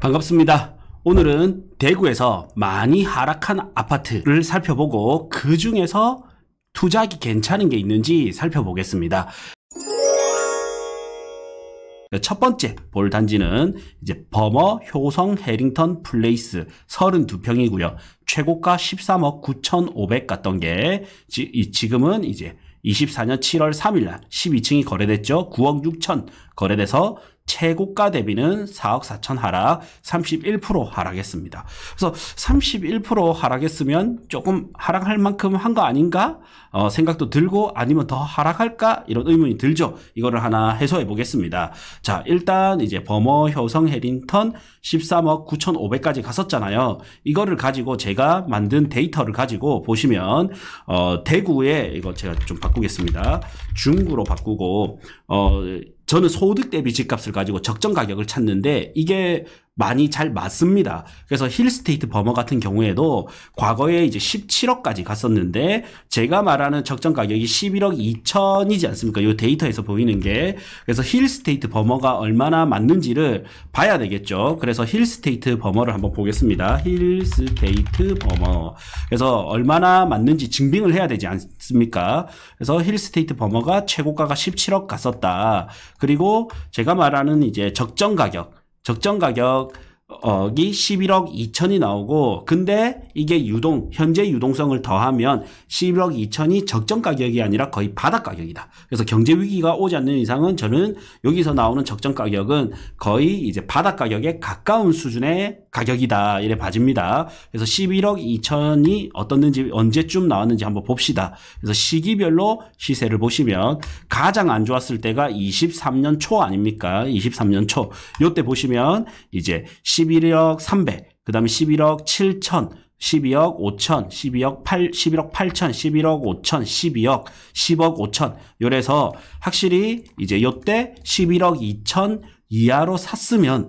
반갑습니다. 오늘은 대구에서 많이 하락한 아파트를 살펴보고 그 중에서 투자하기 괜찮은 게 있는지 살펴보겠습니다. 네, 첫 번째 볼 단지는 이제 버머 효성 해링턴 플레이스 32평이고요. 최고가 13억 9,500 갔던 게 지금은 이제 24년 7월 3일 날 12층이 거래됐죠. 9억 6천 거래돼서 최고가 대비는 4억 4천 하락, 31% 하락했습니다. 그래서 31% 하락했으면 조금 하락할 만큼 한 거 아닌가? 어, 생각도 들고 아니면 더 하락할까? 이런 의문이 들죠. 이거를 하나 해소해 보겠습니다. 자, 일단 이제 버머, 효성, 해린턴 13억 9,500까지 갔었잖아요. 이거를 가지고 제가 만든 데이터를 가지고 보시면 어, 대구에 이거 제가 좀 바꾸겠습니다. 중구로 바꾸고 어 저는 소득 대비 집값을 가지고 적정 가격을 찾는데 이게 많이 잘 맞습니다. 그래서 힐스테이트 버머 같은 경우에도 과거에 이제 17억까지 갔었는데 제가 말하는 적정 가격이 11억 2천이지 않습니까? 이 데이터에서 보이는 게 그래서 힐스테이트 버머가 얼마나 맞는지를 봐야 되겠죠. 그래서 힐스테이트 버머를 한번 보겠습니다. 힐스테이트 버머 그래서 얼마나 맞는지 증빙을 해야 되지 않습니까? 그래서 힐스테이트 버머가 최고가가 17억 갔었다. 그리고 제가 말하는 이제 적정 가격 적정 가격 억이 어, 11억 2천이 나오고 근데 이게 유동 현재 유동성을 더하면 11억 2천이 적정 가격이 아니라 거의 바닥 가격이다. 그래서 경제 위기가 오지 않는 이상은 저는 여기서 나오는 적정 가격은 거의 이제 바닥 가격에 가까운 수준의 가격이다 이래 봐집니다. 그래서 11억 2천이 어떻는지 언제쯤 나왔는지 한번 봅시다. 그래서 시기별로 시세를 보시면 가장 안 좋았을 때가 23년 초 아닙니까? 23년 초. 요때 보시면 이제 11억 3 0 0그 다음에 11억 7천, 12억 5천, 12억 8, 11억 8천, 11억 5천, 12억, 10억 5천. 요래서 확실히 이제 요때 11억 2천 이하로 샀으면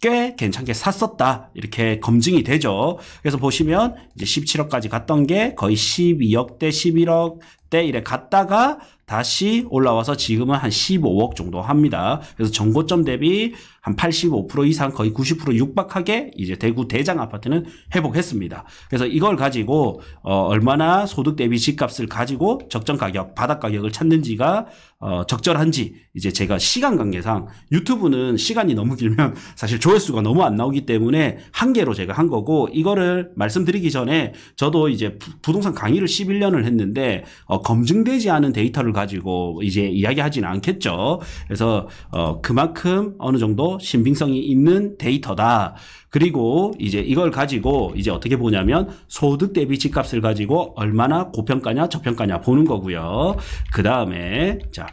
꽤 괜찮게 샀었다. 이렇게 검증이 되죠. 그래서 보시면 이제 17억까지 갔던 게 거의 12억대 11억 때 이래 갔다가 다시 올라와서 지금은 한 15억 정도 합니다. 그래서 정고점 대비 한 85% 이상 거의 90% 육박하게 이제 대구 대장 아파트는 회복했습니다. 그래서 이걸 가지고 어 얼마나 소득 대비 집값을 가지고 적정 가격, 바닥 가격을 찾는지가 어 적절한지 이제 제가 시간 관계상 유튜브는 시간이 너무 길면 사실 조회수가 너무 안 나오기 때문에 한계로 제가 한 거고 이거를 말씀드리기 전에 저도 이제 부동산 강의를 11년을 했는데 어 어, 검증되지 않은 데이터를 가지고 이제 이야기하지는 않겠죠. 그래서 어, 그만큼 어느 정도 신빙성이 있는 데이터다. 그리고 이제 이걸 가지고 이제 어떻게 보냐면 소득 대비 집값을 가지고 얼마나 고평가냐 저평가냐 보는 거고요. 그 다음에 자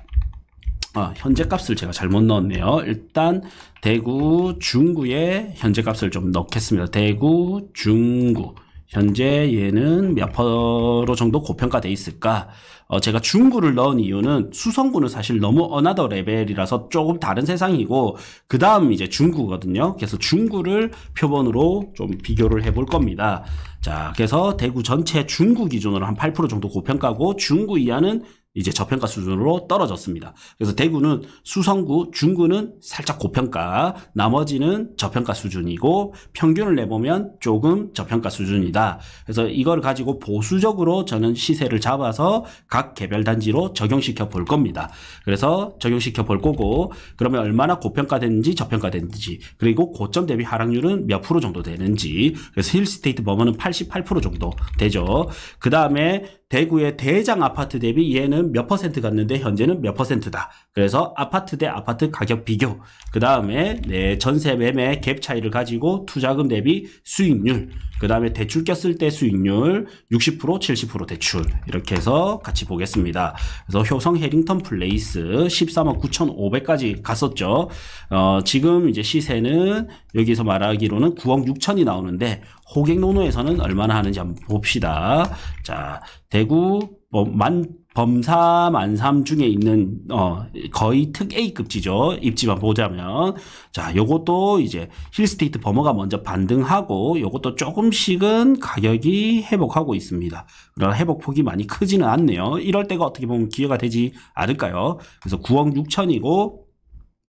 아, 현재 값을 제가 잘못 넣었네요. 일단 대구 중구의 현재 값을 좀 넣겠습니다. 대구 중구 현재 얘는 몇 퍼로 정도 고평가돼 있을까? 어, 제가 중구를 넣은 이유는 수성구는 사실 너무 어나더 레벨이라서 조금 다른 세상이고 그 다음 이제 중구거든요. 그래서 중구를 표본으로 좀 비교를 해볼 겁니다. 자, 그래서 대구 전체 중구 기준으로 한 8% 정도 고평가고 중구 이하는 이제 저평가 수준으로 떨어졌습니다. 그래서 대구는 수성구, 중구는 살짝 고평가, 나머지는 저평가 수준이고 평균을 내보면 조금 저평가 수준이다. 그래서 이걸 가지고 보수적으로 저는 시세를 잡아서 각 개별 단지로 적용시켜 볼 겁니다. 그래서 적용시켜 볼 거고 그러면 얼마나 고평가됐는지 저평가됐는지 그리고 고점 대비 하락률은 몇 프로 정도 되는지 그래서 힐스테이트 범어는 88% 정도 되죠. 그 다음에 대구의 대장 아파트 대비 얘는 몇 퍼센트 갔는데 현재는 몇 퍼센트다. 그래서 아파트 대 아파트 가격 비교 그 다음에 네, 전세 매매 갭 차이를 가지고 투자금 대비 수익률 그 다음에 대출 꼈을 때 수익률 60% 70% 대출 이렇게 해서 같이 보겠습니다. 그래서 효성 해링턴 플레이스 13억 9,500까지 갔었죠. 어, 지금 이제 시세는 여기서 말하기로는 9억 6천이 나오는데 호객 노노에서는 얼마나 하는지 한번 봅시다. 자 대구 뭐만 범사만삼 중에 있는 어 거의 특 A급지죠. 입지만 보자면 자 요것도 이제 힐스테이트 버머가 먼저 반등하고 요것도 조금씩은 가격이 회복하고 있습니다. 그러나 회복폭이 많이 크지는 않네요. 이럴 때가 어떻게 보면 기회가 되지 않을까요? 그래서 9억 6천이고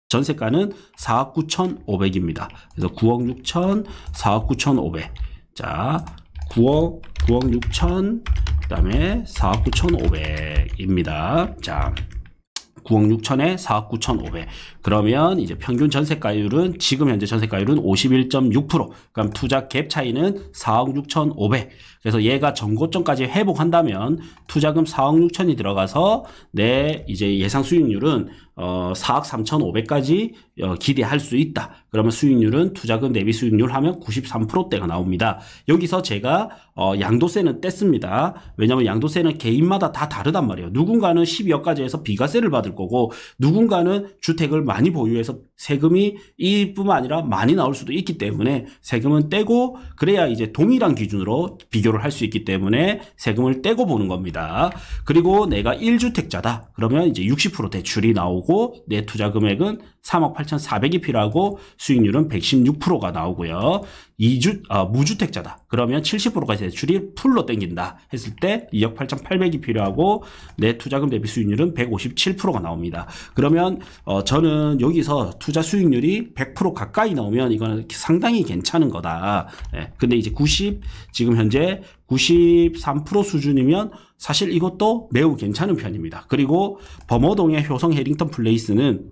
전세가는 4억 9천5백입니다 그래서 9억 6천, 4억 9천5백 자, 9억, 9억 6천, 그 다음에 4억 9천5백입니다 자, 9억 6천에 4억 9 5 0 그러면 이제 평균 전세가율은 지금 현재 전세가율은 51.6% 그럼 투자 갭 차이는 4억 6천5백 그래서 얘가 전고점까지 회복한다면 투자금 4억 6천이 들어가서 내 이제 예상 수익률은 어 4억 3천5백까지어 기대할 수 있다. 그러면 수익률은 투자금 대비 수익률 하면 93%대가 나옵니다. 여기서 제가 어 양도세는 뗐습니다. 왜냐면 양도세는 개인마다 다 다르단 말이에요. 누군가는 12억까지 해서 비과세를 받을 거고 누군가는 주택을 많이 보유해서 세금이 이뿐만 아니라 많이 나올 수도 있기 때문에 세금은 떼고 그래야 이제 동일한 기준으로 비교를 할 수 있기 때문에 세금을 떼고 보는 겁니다. 그리고 내가 1주택자다. 그러면 이제 60% 대출이 나오고 내 투자 금액은 3억 8,400이 필요하고 수익률은 116%가 나오고요. 2주 아, 무주택자다. 그러면 7 0가 대출이 풀로 땡긴다 했을 때 2억 8,800이 필요하고 내 투자금 대비 수익률은 157%가 나옵니다. 그러면 어, 저는 여기서 투자 투자 수익률이 100% 가까이 나오면 이거는 상당히 괜찮은 거다. 예. 근데 이제 90 지금 현재 93% 수준이면 사실 이것도 매우 괜찮은 편입니다. 그리고 범어동의 효성 해링턴 플레이스는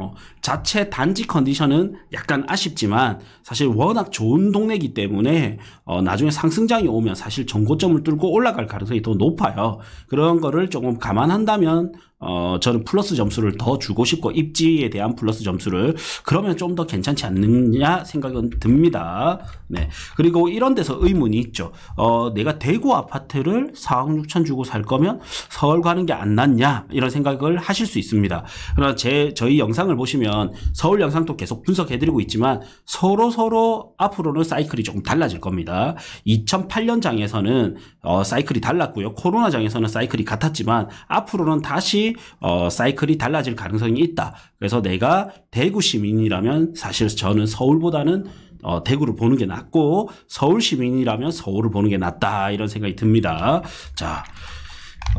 어, 자체 단지 컨디션은 약간 아쉽지만 사실 워낙 좋은 동네이기 때문에 어, 나중에 상승장이 오면 사실 전고점을 뚫고 올라갈 가능성이 더 높아요. 그런 거를 조금 감안한다면 어, 저는 플러스 점수를 더 주고 싶고 입지에 대한 플러스 점수를 그러면 좀 더 괜찮지 않느냐 생각은 듭니다. 네. 그리고 이런 데서 의문이 있죠. 어, 내가 대구 아파트를 4억 6천 주고 살 거면 서울 가는 게 안 낫냐 이런 생각을 하실 수 있습니다. 그러나 제 저희 영상을 보시면 서울 영상도 계속 분석해드리고 있지만 서로 서로 앞으로는 사이클이 조금 달라질 겁니다. 2008년 장에서는 어, 사이클이 달랐고요. 코로나 장에서는 사이클이 같았지만 앞으로는 다시 어, 사이클이 달라질 가능성이 있다. 그래서 내가 대구 시민이라면 사실 저는 서울보다는 어, 대구를 보는 게 낫고 서울 시민이라면 서울을 보는 게 낫다 이런 생각이 듭니다. 자.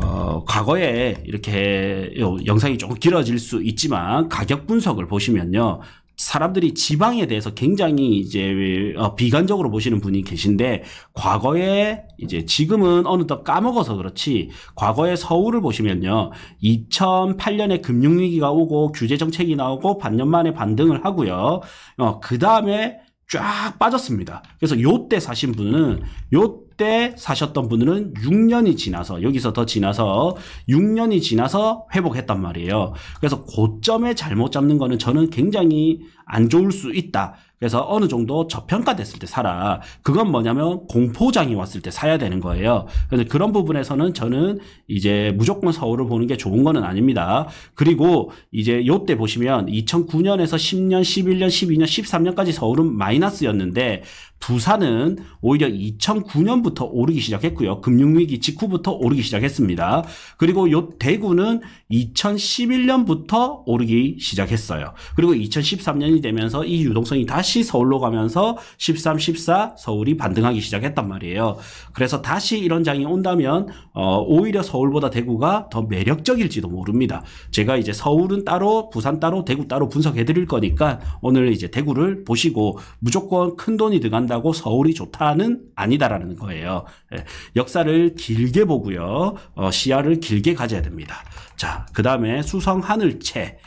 어, 과거에 이렇게 영상이 조금 길어질 수 있지만 가격 분석을 보시면요. 사람들이 지방에 대해서 굉장히 이제 어, 비관적으로 보시는 분이 계신데 과거에 이제 지금은 어느덧 까먹어서 그렇지 과거에 서울을 보시면요 2008년에 금융위기가 오고 규제 정책이 나오고 반년 만에 반등을 하고요 어, 그 다음에 쫙 빠졌습니다. 그래서 요 때 사신 분은 요 그때 사셨던 분들은 6년이 지나서 여기서 더 지나서 6년이 지나서 회복했단 말이에요. 그래서 고점에 잘못 잡는 거는 저는 굉장히 안 좋을 수 있다. 그래서 어느 정도 저평가됐을 때 사라. 그건 뭐냐면 공포장이 왔을 때 사야 되는 거예요. 그래서 그런 부분에서는 저는 이제 무조건 서울을 보는 게 좋은 거는 아닙니다. 그리고 이제 요때 보시면 2009년에서 10년, 11년, 12년, 13년까지 서울은 마이너스였는데 부산은 오히려 2009년부터 오르기 시작했고요. 금융위기 직후부터 오르기 시작했습니다. 그리고 요 대구는 2011년부터 오르기 시작했어요. 그리고 2013년이 되면서 이 유동성이 다시 서울로 가면서 13, 14 서울이 반등하기 시작했단 말이에요. 그래서 다시 이런 장이 온다면 어, 오히려 서울보다 대구가 더 매력적일지도 모릅니다. 제가 이제 서울은 따로 부산 따로 대구 따로 분석해 드릴 거니까 오늘 이제 대구를 보시고 무조건 큰 돈이 들어간다 좋다고 서울이 좋다는 아니다라는 거예요. 예, 역사를 길게 보고요. 어, 시야를 길게 가져야 됩니다. 자, 그 다음에 수성 하늘채,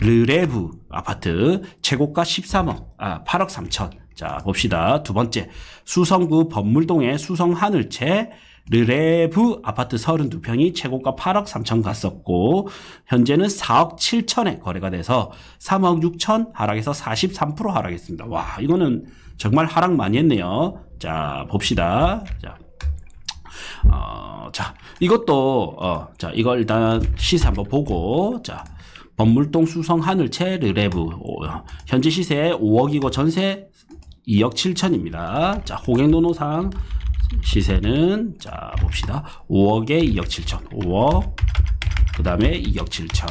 르레브 아파트, 최고가 13억, 아, 8억 3천. 자, 봅시다. 두 번째, 수성구 법물동의 수성 하늘채, 르레브 아파트 32평이 최고가 8억 3천 갔었고 현재는 4억 7천에 거래가 돼서 3억 6천 하락해서 43% 하락했습니다. 와 이거는 정말 하락 많이 했네요. 자, 봅시다. 자. 어, 자, 이것도, 어, 자, 이걸 일단 시세 한번 보고, 자, 범물동 수성 하늘채 르레브, 현재 시세 5억이고 전세 2억 7천입니다. 자, 호갱노노상 시세는, 자, 봅시다. 5억에 2억 7천, 5억, 그 다음에 2억 7천.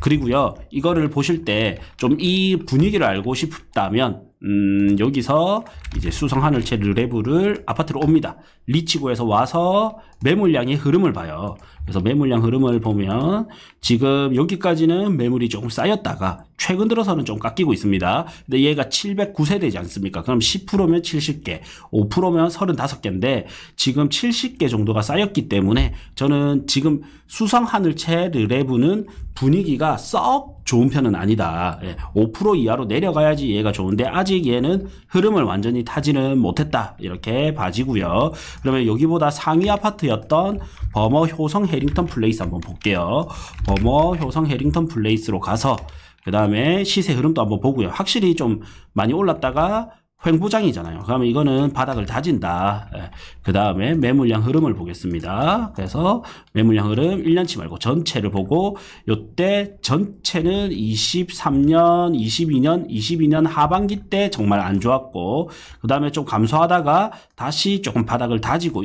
그리고요, 이거를 보실 때 좀 이 분위기를 알고 싶다면, 음, 여기서 이제 수성 하늘채 르레브를 아파트로 옵니다. 리치고에서 와서 매물량의 흐름을 봐요. 그래서 매물량 흐름을 보면 지금 여기까지는 매물이 조금 쌓였다가 최근 들어서는 좀 깎이고 있습니다. 근데 얘가 709세 되지 않습니까? 그럼 10%면 70개, 5%면 35개인데 지금 70개 정도가 쌓였기 때문에 저는 지금 수성 하늘채 르레브는 분위기가 썩 좋은 편은 아니다. 5% 예, 이하로 내려가야지 얘가 좋은데 아직 얘는 흐름을 완전히 타지는 못했다. 이렇게 봐지고요. 그러면 여기보다 상위 아파트였던 범어 효성 해 해링턴 플레이스 한번 볼게요. 버머 효성 해링턴 플레이스로 가서 그 다음에 시세 흐름도 한번 보고요. 확실히 좀 많이 올랐다가 횡부장이잖아요. 그러면 이거는 바닥을 다진다. 예. 그 다음에 매물량 흐름을 보겠습니다. 그래서 매물량 흐름 1년치 말고 전체를 보고 요때 전체는 23년, 22년, 22년 하반기 때 정말 안 좋았고 그 다음에 좀 감소하다가 다시 조금 바닥을 다지고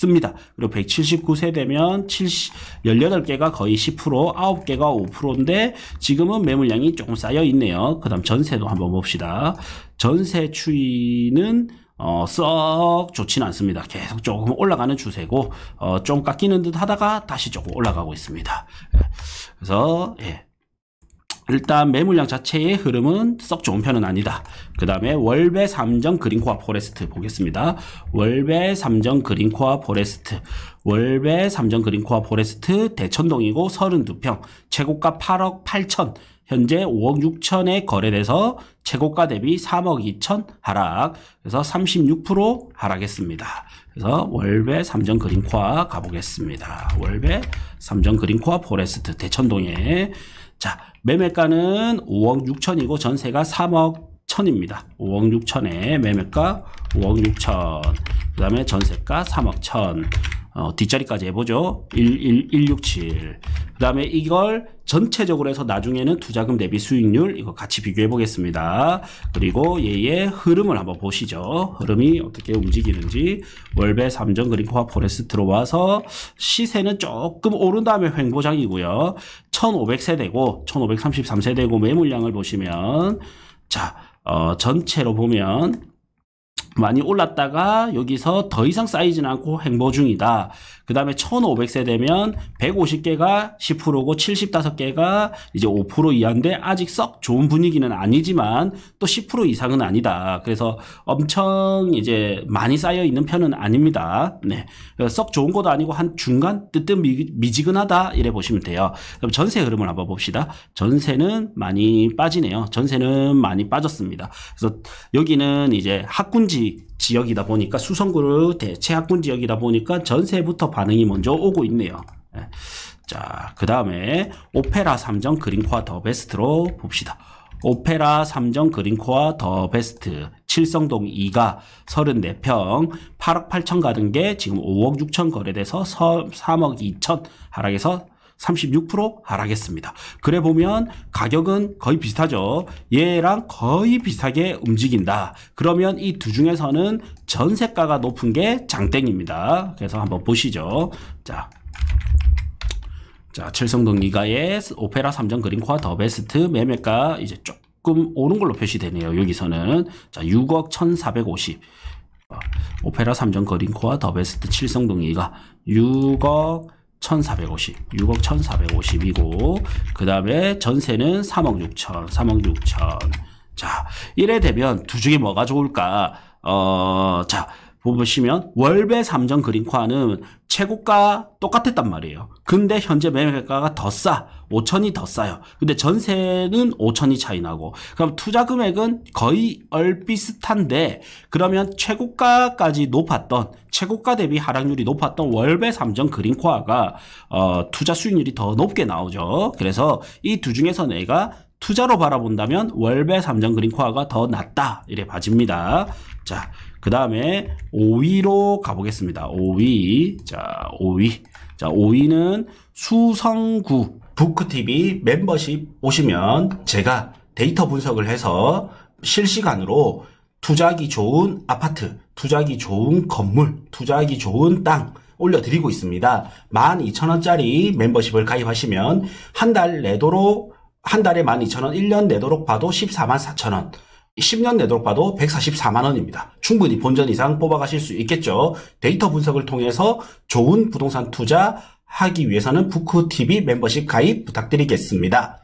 씁니다. 그리고 179세 되면 70, 18개가 거의 10%, 9개가 5%인데 지금은 매물량이 조금 쌓여 있네요. 그 다음 전세도 한번 봅시다. 전세 추이는 어, 썩 좋지는 않습니다. 계속 조금 올라가는 추세고 어, 좀 깎이는 듯 하다가 다시 조금 올라가고 있습니다. 예. 그래서 예, 일단 매물량 자체의 흐름은 썩 좋은 편은 아니다. 그 다음에 월배 삼정 그린코아 포레스트 보겠습니다. 월배 삼정 그린코아 포레스트 월배 삼정 그린코아 포레스트 대천동이고 32평 최고가 8억 8천 현재 5억 6천에 거래돼서 최고가 대비 3억 2천 하락 그래서 36% 하락했습니다. 그래서 월배 삼정 그린코아 가보겠습니다. 월배 삼정 그린코아 포레스트 대천동에 자, 매매가는 5억 6천이고 전세가 3억 천입니다. 5억 6천에 매매가 5억 6천. 그 다음에 전세가 3억 천. 어, 뒷자리까지 해보죠. 11167. 그 다음에 이걸 전체적으로 해서 나중에는 투자금 대비 수익률 이거 같이 비교해 보겠습니다. 그리고 얘의 흐름을 한번 보시죠. 흐름이 어떻게 움직이는지 월배 3전 그린코와 포레스 들어와서 시세는 조금 오른 다음에 횡보장이고요. 1500세대고 1533세대고 매물량을 보시면 자 어, 전체로 보면 많이 올랐다가 여기서 더 이상 쌓이진 않고 행보 중이다. 그 다음에 1500세 되면 150개가 10%고 75개가 이제 5% 이하인데 아직 썩 좋은 분위기는 아니지만 또 10% 이상은 아니다. 그래서 엄청 이제 많이 쌓여 있는 편은 아닙니다. 네. 썩 좋은 것도 아니고 한 중간 뜨뜻 미지근하다 이래 보시면 돼요. 그럼 전세 흐름을 한번 봅시다. 전세는 많이 빠지네요. 전세는 많이 빠졌습니다. 그래서 여기는 이제 학군지 지역이다 보니까 수성구를 대체학군 지역이다 보니까 전세부터 반응이 먼저 오고 있네요. 예. 자, 그 다음에 오페라 3점 그린코아 더 베스트로 봅시다. 오페라 3점 그린코아 더 베스트 칠성동 2가 34평 8억 8천 가는 게 지금 5억 6천 거래돼서 3억 2천 하락해서 36% 하락했습니다. 그래 보면 가격은 거의 비슷하죠. 얘랑 거의 비슷하게 움직인다. 그러면 이 두 중에서는 전세가가 높은 게 장땡입니다. 그래서 한번 보시죠. 자, 자, 칠성동 이가의 오페라 3점 그린코아 더 베스트 매매가 이제 조금 오른 걸로 표시되네요. 여기서는 자 6억 1,450 어, 오페라 3점 그린코아 더 베스트 칠성동 이가 6억 1,450, 6억 1,450이고 그 다음에 전세는 3억 6천, 3억 6천. 자, 이래 되면 두 중에 뭐가 좋을까? 어, 자, 보시면 월배 3정 그린코아는 최고가 똑같았단 말이에요. 근데 현재 매매가가 더 싸. 5천이 더 싸요. 근데 전세는 5천이 차이 나고 그럼 투자 금액은 거의 얼비슷한데 그러면 최고가까지 높았던 최고가 대비 하락률이 높았던 월배 3정 그린코아가 어, 투자 수익률이 더 높게 나오죠. 그래서 이 두 중에서 내가 투자로 바라본다면 월배 3정 그린코아가 더 낫다 이래 봐집니다. 자그 다음에 5위로 가보겠습니다. 5위. 자, 5위. 자, 5위는 수성구 북크TV 멤버십 오시면 제가 데이터 분석을 해서 실시간으로 투자하기 좋은 아파트, 투자하기 좋은 건물, 투자하기 좋은 땅 올려드리고 있습니다. 12,000원짜리 멤버십을 가입하시면 한 달 내도록 한 달에 12,000원, 1년 내도록 봐도 144,000원, 10년 내도록 봐도 144만원입니다. 충분히 본전 이상 뽑아가실 수 있겠죠. 데이터 분석을 통해서 좋은 부동산 투자 하기 위해서는 부쿠TV 멤버십 가입 부탁드리겠습니다.